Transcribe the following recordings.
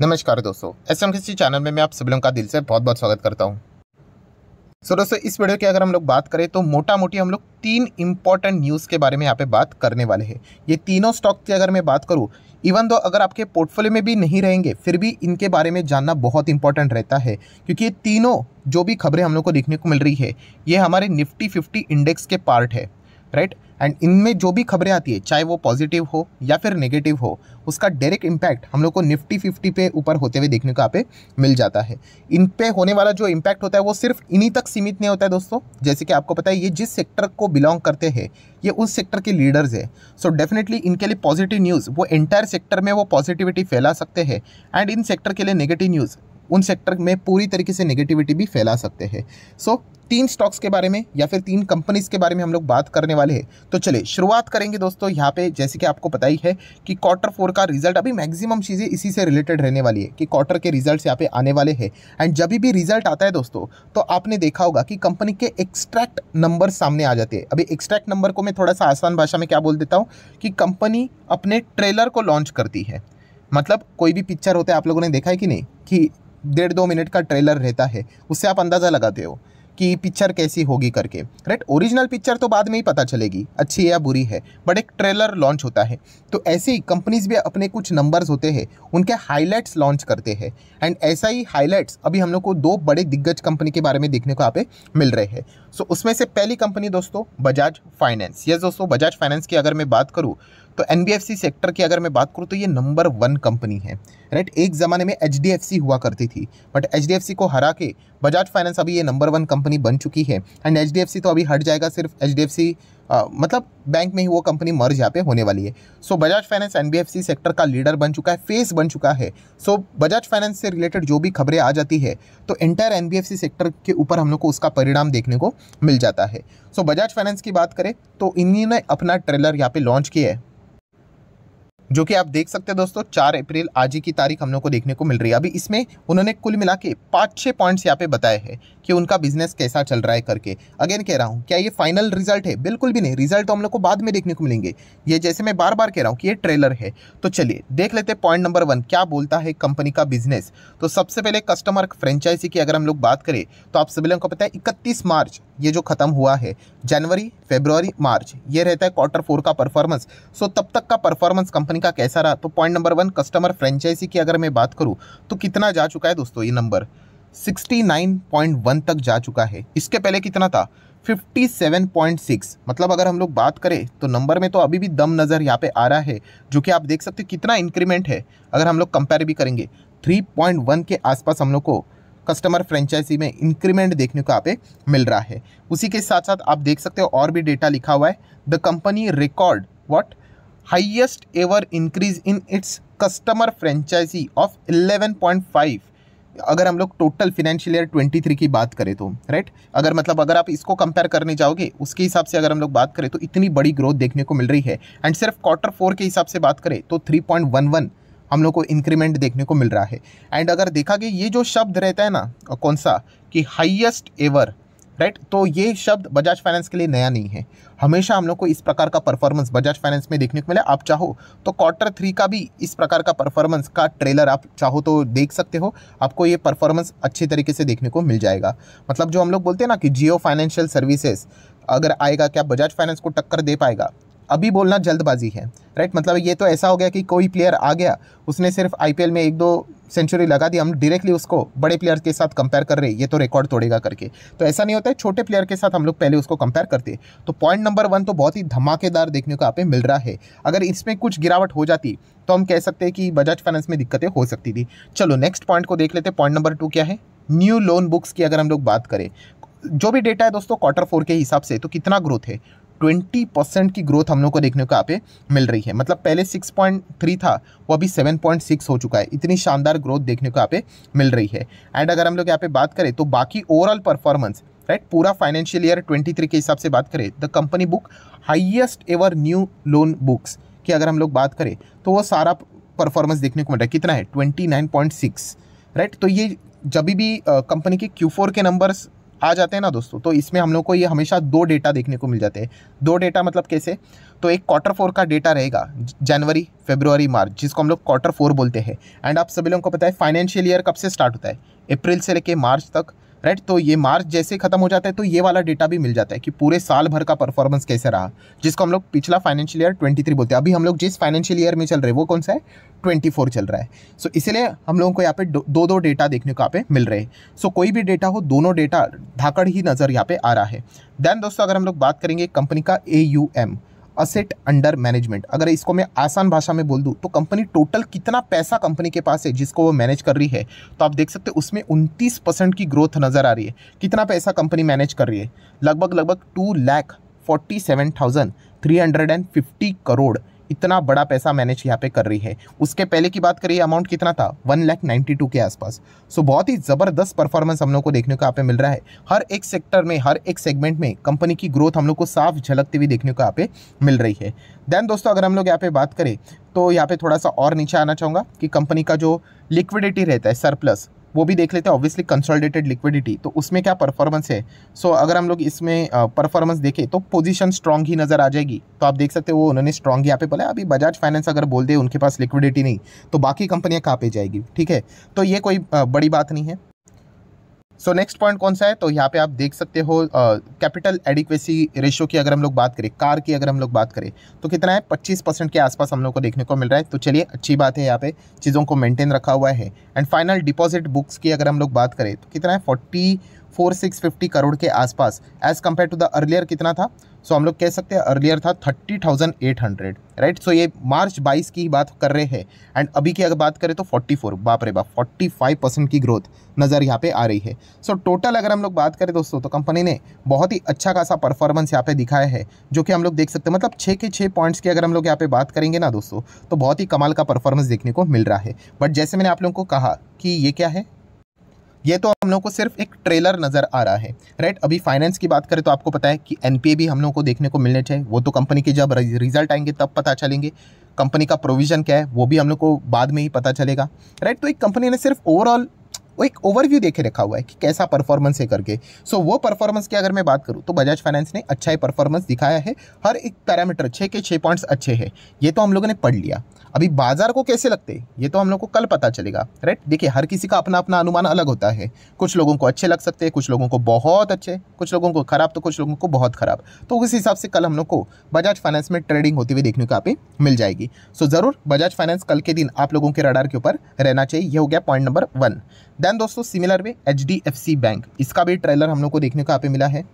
नमस्कार दोस्तों S M channel में मैं आप सभी लोगों का दिल से बहुत बहुत स्वागत करता हूँ सो so, दोस्तों इस वीडियो की अगर हम लोग बात करें तो मोटा मोटी हम लोग तीन इंपॉर्टेंट न्यूज़ के बारे में यहाँ पे बात करने वाले हैं ये तीनों स्टॉक की अगर मैं बात करूँ इवन दो अगर आपके पोर्टफोलियो में भी नहीं रहेंगे फिर भी इनके बारे में जानना बहुत इंपॉर्टेंट रहता है क्योंकि ये तीनों जो भी खबरें हम लोग को देखने को मिल रही है ये हमारे निफ्टी फिफ्टी इंडेक्स के पार्ट है राइट एंड इनमें जो भी खबरें आती है चाहे वो पॉजिटिव हो या फिर नेगेटिव हो उसका डायरेक्ट इम्पैक्ट हम लोग को निफ्टी फिफ्टी पे ऊपर होते हुए देखने को आप मिल जाता है इन पे होने वाला जो इम्पैक्ट होता है वो सिर्फ इन्हीं तक सीमित नहीं होता है दोस्तों जैसे कि आपको पता है ये जिस सेक्टर को बिलोंग करते हैं ये उस सेक्टर के लीडर्स है सो so डेफिनेटली इनके लिए पॉजिटिव न्यूज़ वो एंटायर सेक्टर में वो पॉजिटिविटी फैला सकते हैं एंड इन सेक्टर के लिए नेगेटिव न्यूज़ उन सेक्टर में पूरी तरीके से नेगेटिविटी भी फैला सकते हैं सो so, तीन स्टॉक्स के बारे में या फिर तीन कंपनीज के बारे में हम लोग बात करने वाले हैं तो चले शुरुआत करेंगे दोस्तों यहाँ पे जैसे कि आपको पता ही है कि क्वार्टर फोर का रिजल्ट अभी मैक्सिमम चीज़ें इसी से रिलेटेड रहने वाली है कि क्वार्टर के रिजल्ट्स यहाँ पे आने वाले हैं एंड जब भी रिजल्ट आता है दोस्तों तो आपने देखा होगा कि कंपनी के एक्सट्रैक्ट नंबर सामने आ जाते हैं अभी एक्सट्रैक्ट नंबर को मैं थोड़ा सा आसान भाषा में क्या बोल देता हूँ कि कंपनी अपने ट्रेलर को लॉन्च करती है मतलब कोई भी पिक्चर होता है आप लोगों ने देखा है कि नहीं कि डेढ़ दो मिनट का ट्रेलर रहता है उससे आप अंदाज़ा लगाते हो कि पिक्चर कैसी होगी करके राइट ओरिजिनल पिक्चर तो बाद में ही पता चलेगी अच्छी है या बुरी है बट एक ट्रेलर लॉन्च होता है तो ऐसे ही कंपनीज भी अपने कुछ नंबर्स होते हैं उनके हाईलाइट्स लॉन्च करते हैं एंड ऐसा ही हाईलाइट्स अभी हम लोग को दो बड़े दिग्गज कंपनी के बारे में देखने को यहाँ पे मिल रहे हैं सो so, उसमें से पहली कंपनी दोस्तों बजाज फाइनेंस यस दोस्तों बजाज फाइनेंस की अगर मैं बात करूँ तो एन सेक्टर की अगर मैं बात करूँ तो ये नंबर वन कंपनी है राइट एक ज़माने में एच हुआ करती थी बट एच को हरा के बजाज फाइनेंस अभी ये नंबर वन कंपनी बन चुकी है एंड एच तो अभी हट जाएगा सिर्फ एच Uh, मतलब बैंक में ही वो कंपनी मर्ज यहाँ पे होने वाली है सो बजाज फाइनेंस एन सेक्टर का लीडर बन चुका है फेस बन चुका है सो बजाज फाइनेंस से रिलेटेड जो भी खबरें आ जाती है तो इंटायर एन सेक्टर के ऊपर हम लोग को उसका परिणाम देखने को मिल जाता है सो बजाज फाइनेंस की बात करें तो इन्हीं ने अपना ट्रेलर यहाँ पे लॉन्च किया है जो कि आप देख सकते हैं दोस्तों चार अप्रैल आज ही की तारीख हम लोग को देखने को मिल रही है अभी इसमें उन्होंने कुल मिला के पाँच छः पॉइंट्स यहाँ पे बताए हैं कि उनका बिजनेस कैसा चल रहा है करके अगेन कह रहा हूँ क्या ये फाइनल रिजल्ट है बिल्कुल भी नहीं रिजल्ट तो हम लोग को बाद में देखने को मिलेंगे ये जैसे मैं बार बार कह रहा हूँ कि ये ट्रेलर है तो चलिए देख लेते हैं पॉइंट नंबर वन क्या बोलता है कंपनी का बिजनेस तो सबसे पहले कस्टमर फ्रेंचाइजी की अगर हम लोग बात करें तो आप सभी लोगों को पता है इकतीस मार्च ये जो खत्म हुआ है जनवरी फेब्रुवरी मार्च ये रहता है क्वार्टर फोर का परफॉर्मेंस सो तब तक का परफॉर्मेंस कंपनी कंपनी का कैसा रहा तो point number one customer franchise की अगर मैं बात करूँ तो कितना जा चुका है दोस्तों ये नंबर 69.1 तक जा चुका है इसके पहले कितना था 57.6 मतलब अगर हम लोग बात करें तो नंबर में तो अभी भी दम नज़र यहाँ पे आ रहा है जो कि आप देख सकते हो कितना इंक्रीमेंट है अगर हम लोग कंपेयर भी करेंगे 3.1 के आसपास हम लोग को कस्टमर फ्रेंचाइजी में इंक्रीमेंट देखने को यहाँ पे मिल रहा है उसी के साथ साथ आप देख सकते हो और भी डेटा लिखा हुआ है the company record what increase in its customer franchise of eleven point 11.5 अगर हम लोग टोटल फिनेंशियल ईयर 23 की बात करें तो राइट अगर मतलब अगर आप इसको कंपेयर करने जाओगे उसके हिसाब से अगर हम लोग बात करें तो इतनी बड़ी ग्रोथ देखने को मिल रही है एंड सिर्फ क्वार्टर फोर के हिसाब से बात करें तो 3.11 हम लोग को इंक्रीमेंट देखने को मिल रहा है एंड अगर देखा गया ये जो शब्द रहता है ना कौन सा कि हाइएस्ट एवर राइट तो ये शब्द बजाज फाइनेंस के लिए नया नहीं है हमेशा हम लोग को इस प्रकार का परफॉर्मेंस बजाज फाइनेंस में देखने को मिला आप चाहो तो क्वार्टर थ्री का भी इस प्रकार का परफॉर्मेंस का ट्रेलर आप चाहो तो देख सकते हो आपको ये परफॉर्मेंस अच्छे तरीके से देखने को मिल जाएगा मतलब जो हम लोग बोलते हैं ना कि जियो फाइनेंशियल सर्विसेज अगर आएगा क्या बजाज फाइनेंस को टक्कर दे पाएगा अभी बोलना जल्दबाजी है राइट मतलब ये तो ऐसा हो गया कि कोई प्लेयर आ गया उसने सिर्फ आईपीएल में एक दो सेंचुरी लगा दी हम डायरेक्टली उसको बड़े प्लेयर के साथ कंपेयर कर रहे हैं ये तो रिकॉर्ड तोड़ेगा करके तो ऐसा नहीं होता है छोटे प्लेयर के साथ हम लोग पहले उसको कंपेयर करते तो पॉइंट नंबर वन तो बहुत ही धमाकेदार देखने को आप मिल रहा है अगर इसमें कुछ गिरावट हो जाती तो हम कह सकते हैं कि बजाज फाइनेंस में दिक्कतें हो सकती थी चलो नेक्स्ट पॉइंट को देख लेते पॉइंट नंबर टू क्या है न्यू लोन बुक्स की अगर हम लोग बात करें जो भी डेटा है दोस्तों क्वार्टर फोर के हिसाब से तो कितना ग्रोथ है ट्वेंटी परसेंट की ग्रोथ हम लोग को देखने को यहाँ पे मिल रही है मतलब पहले सिक्स पॉइंट थ्री था वो अभी सेवन पॉइंट सिक्स हो चुका है इतनी शानदार ग्रोथ देखने को यहाँ पे मिल रही है एंड अगर हम लोग यहाँ पे बात करें तो बाकी ओवरऑल परफॉर्मेंस राइट right? पूरा फाइनेंशियल ईयर ट्वेंटी थ्री के हिसाब से बात करें the company book highest ever new loan books की अगर हम लोग बात करें तो वो सारा परफॉर्मेंस देखने को मिल रहा है कितना है सिक्स राइट तो ये जब भी कंपनी के फोर के नंबर्स आ जाते हैं ना दोस्तों तो इसमें हम लोग को ये हमेशा दो डेटा देखने को मिल जाते हैं दो डेटा मतलब कैसे तो एक क्वार्टर फोर का डेटा रहेगा जनवरी फेब्रुवरी मार्च जिसको हम लोग क्वार्टर फोर बोलते हैं एंड आप सभी लोगों को पता है फाइनेंशियल ईयर कब से स्टार्ट होता है अप्रैल से लेके मार्च तक राइट तो ये मार्च जैसे खत्म हो जाता है तो ये वाला डेटा भी मिल जाता है कि पूरे साल भर का परफॉर्मेंस कैसे रहा जिसको हम लोग पिछला फाइनेंशियल ईयर 23 बोलते हैं अभी हम लोग जिस फाइनेंशियल ईयर में चल रहे हैं वो कौन सा है 24 चल रहा है सो so, हम लोगों को यहाँ पे दो दो डेटा देखने को यहाँ पे मिल रहे हैं so, सो कोई भी डेटा हो दोनों डेटा धाकड़ ही नज़र यहाँ पे आ रहा है देन दोस्तों अगर हम लोग बात करेंगे कंपनी का ए असेट अंडर मैनेजमेंट अगर इसको मैं आसान भाषा में बोल दूँ तो कंपनी टोटल कितना पैसा कंपनी के पास है जिसको वो मैनेज कर रही है तो आप देख सकते हैं उसमें उनतीस परसेंट की ग्रोथ नज़र आ रही है कितना पैसा कंपनी मैनेज कर रही है लगभग लगभग two lakh forty seven thousand three hundred and fifty crore इतना बड़ा पैसा मैनेज यहाँ पे कर रही है उसके पहले की बात करिए अमाउंट कितना था वन लैख नाइन्टी टू के आसपास सो बहुत ही ज़बरदस्त परफॉर्मेंस हम लोग को देखने को यहाँ पे मिल रहा है हर एक सेक्टर में हर एक सेगमेंट में कंपनी की ग्रोथ हम लोग को साफ झलकती हुई देखने को यहाँ पे मिल रही है देन दोस्तों अगर हम लोग यहाँ पे बात करें तो यहाँ पे थोड़ा सा और नीचे आना चाहूँगा कि कंपनी का जो लिक्विडिटी रहता है सरप्लस वो भी देख लेते हैं ऑब्वियसली कंसोलिडेटेड लिक्विडिटी तो उसमें क्या परफॉर्मेंस है सो so, अगर हम लोग इसमें परफॉर्मेंस देखें तो पोजीशन स्ट्रांग ही नज़र आ जाएगी तो आप देख सकते हो वो उन्होंने स्ट्रांग यहाँ पे बोला अभी बजाज फाइनेंस अगर बोल दे उनके पास लिक्विडिटी नहीं तो बाकी कंपनियाँ कहाँ पर जाएगी ठीक है तो ये कोई बड़ी बात नहीं है सो नेक्स्ट पॉइंट कौन सा है तो यहाँ पे आप देख सकते हो कैपिटल एडिक्वेसी रेशियो की अगर हम लोग बात करें कार की अगर हम लोग बात करें तो कितना है 25 परसेंट के आसपास हम लोग को देखने को मिल रहा है तो चलिए अच्छी बात है यहाँ पे चीज़ों को मेंटेन रखा हुआ है एंड फाइनल डिपॉजिट बुक्स की अगर हम लोग बात करें तो कितना है forty four six fifty crore के आसपास as compare to the earlier कितना था सो हम लोग कह सकते हैं अर्लियर था thirty thousand eight hundred right so ये मार्च बाईस की बात कर रहे हैं एंड अभी की अगर बात करें तो फोर्टी फोर बाप रे बाप फोर्टी फाइव परसेंट की ग्रोथ नज़र यहाँ पे आ रही है सो so, टोटल अगर हम लोग बात करें दोस्तों तो कंपनी ने बहुत ही अच्छा खासा परफॉर्मेंस यहाँ पे दिखाया है जो कि हम लोग देख सकते हैं मतलब छः के छः पॉइंट्स की अगर हम लोग यहाँ पे बात करेंगे ना दोस्तों तो बहुत ही कमाल का परफॉर्मेंस देखने को मिल रहा है बट जैसे मैंने आप लोगों को कहा कि ये क्या है ये तो हम लोग को सिर्फ एक ट्रेलर नज़र आ रहा है राइट अभी फाइनेंस की बात करें तो आपको पता है कि एन भी हम लोग को देखने को मिलने चाहिए वो तो कंपनी के जब रिजल्ट आएंगे तब पता चलेंगे कंपनी का प्रोविजन क्या है वो भी हम लोग को बाद में ही पता चलेगा राइट तो एक कंपनी ने सिर्फ ओवरऑल वो एक ओवरव्यू देखे रखा हुआ है कि कैसा परफॉर्मेंस है करके सो so, वो परफॉर्मेंस की अगर मैं बात करूँ तो बजाज फाइनेंस ने अच्छा ही परफॉर्मेंस दिखाया है हर एक पैरामीटर छः के छः पॉइंट्स अच्छे हैं ये तो हम लोगों ने पढ़ लिया अभी बाजार को कैसे लगते ये तो हम लोग को कल पता चलेगा राइट देखिए हर किसी का अपना अपना अनुमान अलग होता है कुछ लोगों को अच्छे लग सकते हैं कुछ लोगों को बहुत अच्छे कुछ लोगों को खराब तो कुछ लोगों को बहुत खराब तो उस हिसाब से कल हम लोग को बजाज फाइनेंस में ट्रेडिंग होती हुई देखने को आप मिल जाएगी सो ज़रूर बजाज फाइनेंस कल के दिन आप लोगों के रडार के ऊपर रहना चाहिए यह हो गया पॉइंट नंबर वन देन दोस्तों सिमिलर वे एच बैंक इसका भी ट्रेलर हम लोग को देखने को यहाँ पे मिला है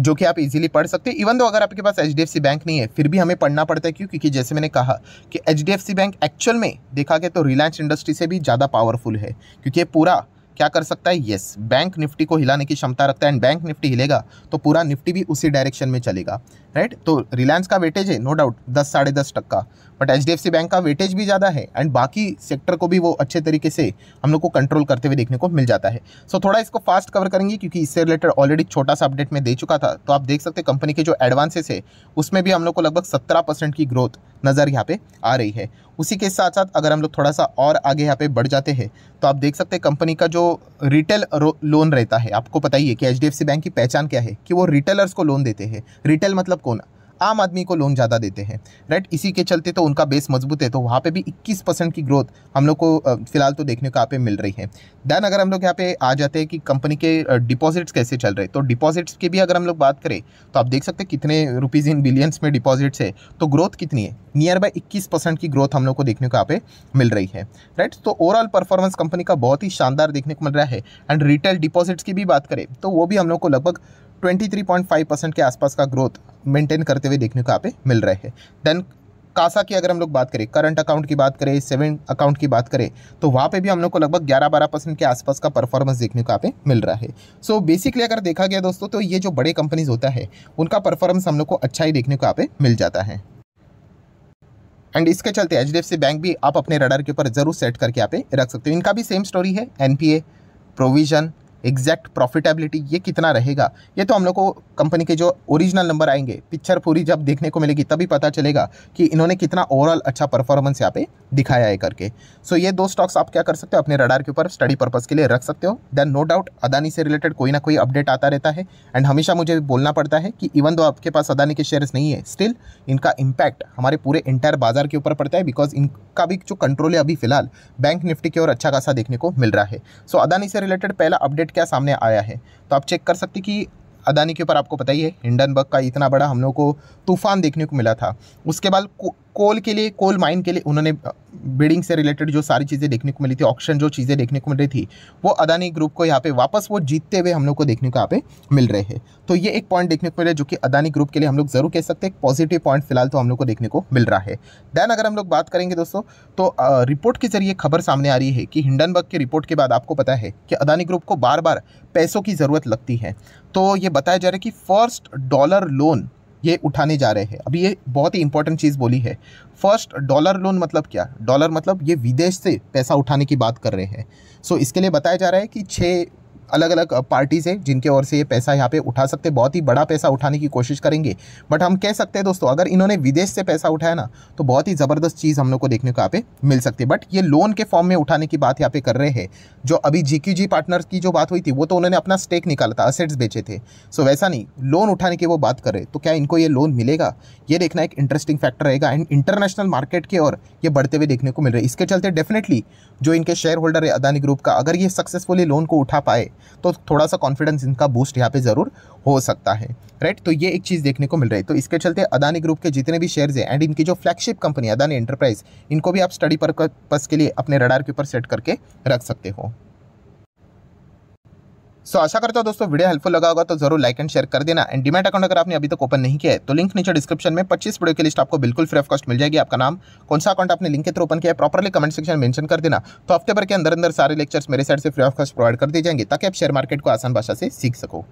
जो कि आप इजीली पढ़ सकते हैं इवन दो अगर आपके पास एच बैंक नहीं है फिर भी हमें पढ़ना पड़ता है क्यों क्योंकि जैसे मैंने कहा कि एच बैंक एक्चुअल में देखा गया तो रिलायंस इंडस्ट्री से भी ज़्यादा पावरफुल है क्योंकि पूरा क्या कर सकता है येस बैंक निफ्टी को हिलाने की क्षमता रखता है एंड बैंक निफ्टी हिलेगा तो पूरा निफ्टी भी उसी डायरेक्शन में चलेगा राइट तो रिलायंस का वेटेज है नो डाउट दस साढ़े दस टक्का but H D F C bank का वेटेज भी ज़्यादा है एंड बाकी सेक्टर को भी वो अच्छे तरीके से हम लोग को कंट्रोल करते हुए देखने को मिल जाता है सो so, थोड़ा इसको फास्ट कवर करेंगे क्योंकि इससे रिलेटेड ऑलरेडी छोटा सा अपडेट में दे चुका था तो आप देख सकते कंपनी के जो एडवांसेस है उसमें भी हम लोग को लगभग सत्रह की ग्रोथ नज़र यहाँ पे आ रही है उसी के साथ साथ अगर हम लोग थोड़ा सा और आगे यहाँ पे बढ़ जाते हैं तो आप देख सकते हैं कंपनी का जो रिटेल लोन रहता है आपको पता ही है कि एच बैंक की पहचान क्या है कि वो रिटेलर्स को लोन देते हैं रिटेल मतलब कौन आम आदमी को लोन ज़्यादा देते हैं राइट इसी के चलते तो उनका बेस मजबूत है तो वहाँ पे भी 21 परसेंट की ग्रोथ हम लोग को फिलहाल तो देखने को यहाँ पे मिल रही है दैन अगर हम लोग यहाँ पे आ जाते हैं कि कंपनी के डिपॉजिट्स कैसे चल रहे तो डिपॉजिट्स की भी अगर हम लोग बात करें तो आप देख सकते हैं कितने रुपीज़ इन बिलियंस में डिपॉजिट्स है तो ग्रोथ कितनी है नियर बाय इक्कीस परसेंट की ग्रोथ हम लोग को देखने को यहाँ पे मिल रही है राइट तो ओवरऑल परफॉर्मेंस कंपनी का बहुत ही शानदार देखने को मिल रहा है एंड रिटेल डिपॉजिट्स की भी बात करें तो वो भी हम लोग को लगभग 23.5 परसेंट के आसपास का ग्रोथ मेंटेन करते हुए देखने को यहाँ पे मिल रहे हैं देन कासा की अगर हम लोग बात करें करंट अकाउंट की बात करें सेविंग अकाउंट की बात करें तो वहाँ पे भी हम लोग को लगभग 11-12 परसेंट के आसपास का परफॉर्मेंस देखने को यहाँ पे मिल रहा है सो so, बेसिकली अगर देखा गया दोस्तों तो ये जो बड़े कंपनीज होता है उनका परफॉर्मेंस हम लोग को अच्छा ही देखने को यहाँ पे मिल जाता है एंड इसके चलते एच बैंक भी आप अपने रडार के ऊपर जरूर सेट करके यहाँ पे रख सकते हो इनका भी सेम स्टोरी है एन प्रोविजन एग्जैक्ट प्रॉफिटेबिलिटी ये कितना रहेगा ये तो हम लोग को कंपनी के जो ओरिजिनल नंबर आएंगे पिक्चर पूरी जब देखने को मिलेगी तभी पता चलेगा कि इन्होंने कितना ओवरऑल अच्छा परफॉर्मेंस यहाँ पे दिखाया है करके सो so, ये दो स्टॉक्स आप क्या कर सकते हो अपने रडार के ऊपर स्टडी पर्पज़ के लिए रख सकते हो देन नो डाउट अदानी से रिलेटेड कोई ना कोई अपडेट आता रहता है एंड हमेशा मुझे बोलना पड़ता है कि इवन दो आपके पास अदानी के शेयर्स नहीं है स्टिल इनका इम्पैक्ट हमारे पूरे इंटायर बाजार के ऊपर पड़ता है बिकॉज इनका भी जो कंट्रोल है अभी फिलहाल बैंक निफ्टी की ओर अच्छा खासा देखने को मिल रहा है सो so, अदानी से रिलेटेड पहला अपडेट अपडेट क्या सामने आया है तो आप चेक कर सकते कि अदानी के ऊपर आपको पता ही है हिंडनबर्ग का इतना बड़ा हम लोग को तूफान देखने को मिला था उसके बाद कोल के लिए कोल माइन के लिए उन्होंने बिडिंग से रिलेटेड जो सारी चीज़ें देखने को मिली थी ऑप्शन जो चीज़ें देखने को मिल रही थी वो अदानी ग्रुप को यहाँ पे वापस वो जीतते हुए हम लोग को देखने को यहाँ पे मिल रहे हैं तो ये एक पॉइंट देखने को मिल रहा है जो कि अदानी ग्रुप के लिए हम लोग ज़रूर कह सकते हैं पॉजिटिव पॉइंट फिलहाल तो हम लोग को देखने को मिल रहा है दैन अगर हम लोग बात करेंगे दोस्तों तो रिपोर्ट के जरिए खबर सामने आ रही है कि हिंडनबर्ग की रिपोर्ट के बाद आपको पता है कि अदानी ग्रुप को बार बार पैसों की ज़रूरत लगती है तो ये बताया जा रहा है कि फर्स्ट डॉलर लोन ये उठाने जा रहे हैं अभी ये बहुत ही इंपॉर्टेंट चीज़ बोली है फर्स्ट डॉलर लोन मतलब क्या डॉलर मतलब ये विदेश से पैसा उठाने की बात कर रहे हैं सो so, इसके लिए बताया जा रहा है कि छः अलग अलग पार्टीज़ हैं जिनके ओर से ये पैसा यहाँ पे उठा सकते हैं बहुत ही बड़ा पैसा उठाने की कोशिश करेंगे बट हम कह सकते हैं दोस्तों अगर इन्होंने विदेश से पैसा उठाया ना तो बहुत ही ज़बरदस्त चीज़ हम लोग को देखने को यहाँ पे मिल सकती है बट ये लोन के फॉर्म में उठाने की बात यहाँ पे कर रहे हैं जो अभी जी पार्टनर्स की जो बात हुई थी वो तो उन्होंने अपना स्टेक निकाला था असेट्स बेचे थे सो वैसा नहीं लोन उठाने की वो बात कर रहे तो क्या इनको ये लोन मिलेगा ये देखना एक इंटरेस्टिंग फैक्टर रहेगा एंड इंटरनेशनल मार्केट के और ये बढ़ते हुए देखने को मिल रहे है इसके चलते डेफिनेटली जो इनके शेयर होल्डर है अदानी ग्रुप का अगर ये सक्सेसफुली लोन को उठा पाए तो थोड़ा सा कॉन्फिडेंस इनका बूस्ट यहाँ पे ज़रूर हो सकता है राइट तो ये एक चीज़ देखने को मिल रही है तो इसके चलते अदानी ग्रुप के जितने भी शेयर्स हैं एंड इनकी जो फ्लैगशिप कंपनी अदानी एंटरप्राइज इनको भी आप स्टडी पर्पज़ के लिए अपने रडार के ऊपर सेट करके रख सकते हो सो so, आशा करता हूँ दोस्तों वीडियो हेल्पफुल लगा होगा तो जरूर लाइक एंड शेयर कर देना एंड डिमेट अकाउंट अगर आपने अभी तक तो ओपन नहीं किया है तो लिंक नीचे डिस्क्रिप्शन में 25 वीडियो की लिस्ट आपको बिल्कुल फ्री ऑफ कॉस्ट मिल जाएगी आपका नाम कौन सा अकाउंट आपने लिंक के थ्रू ओपन किया है प्रॉपरली कमेंट सेक्शन मेंशन कर देना तो हफ्ते भर के अंदर अंदर सारे लेक्चर्स मेरे साइड से फ्री ऑफ कॉस्ट प्रोवाइड कर दी जाएंगे ताकि आप शेयर मार्केट को आसान भाषा से सीख सको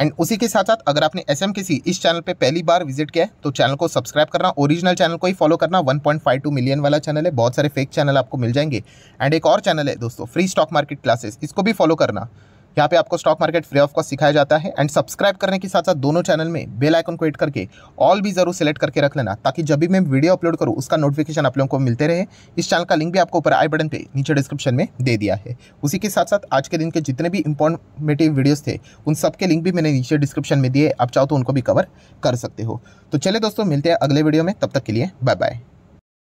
एंड उसी के साथ साथ अगर आपने एस एम किसी इस चैनल पे पहली बार विजिट किया है तो चैनल को सब्सक्राइब करना ओरिजिनल चैनल को ही फॉलो करना 1.52 मिलियन वाला चैनल है बहुत सारे फेक चैनल आपको मिल जाएंगे एंड एक और चैनल है दोस्तों फ्री स्टॉक मार्केट क्लासेस इसको भी फॉलो करना यहाँ पे आपको stock market free of cost सिखाया जाता है एंड सब्सक्राइब करने के साथ साथ दोनों चैनल में बेल आइकन को एड करके ऑल भी जरूर सेलेक्ट करके रख लेना ताकि जब भी मैं वीडियो अपलोड करूँ उसका नोटिफिकेशन आप लोगों को मिलते रहे इस चैनल का लिंक भी आपको ऊपर आई बटन पर नीचे डिस्क्रिप्शन में दे दिया है उसी के साथ साथ आज के दिन के जितने भी इंफॉर्मेटिव वीडियोज़ थे उन सबके लिंक भी मैंने नीचे डिस्क्रिप्शन में दिए आप चाहो तो उनको भी कवर कर सकते हो तो चले दोस्तों मिलते हैं अगले वीडियो में तब तक के लिए बाय बाय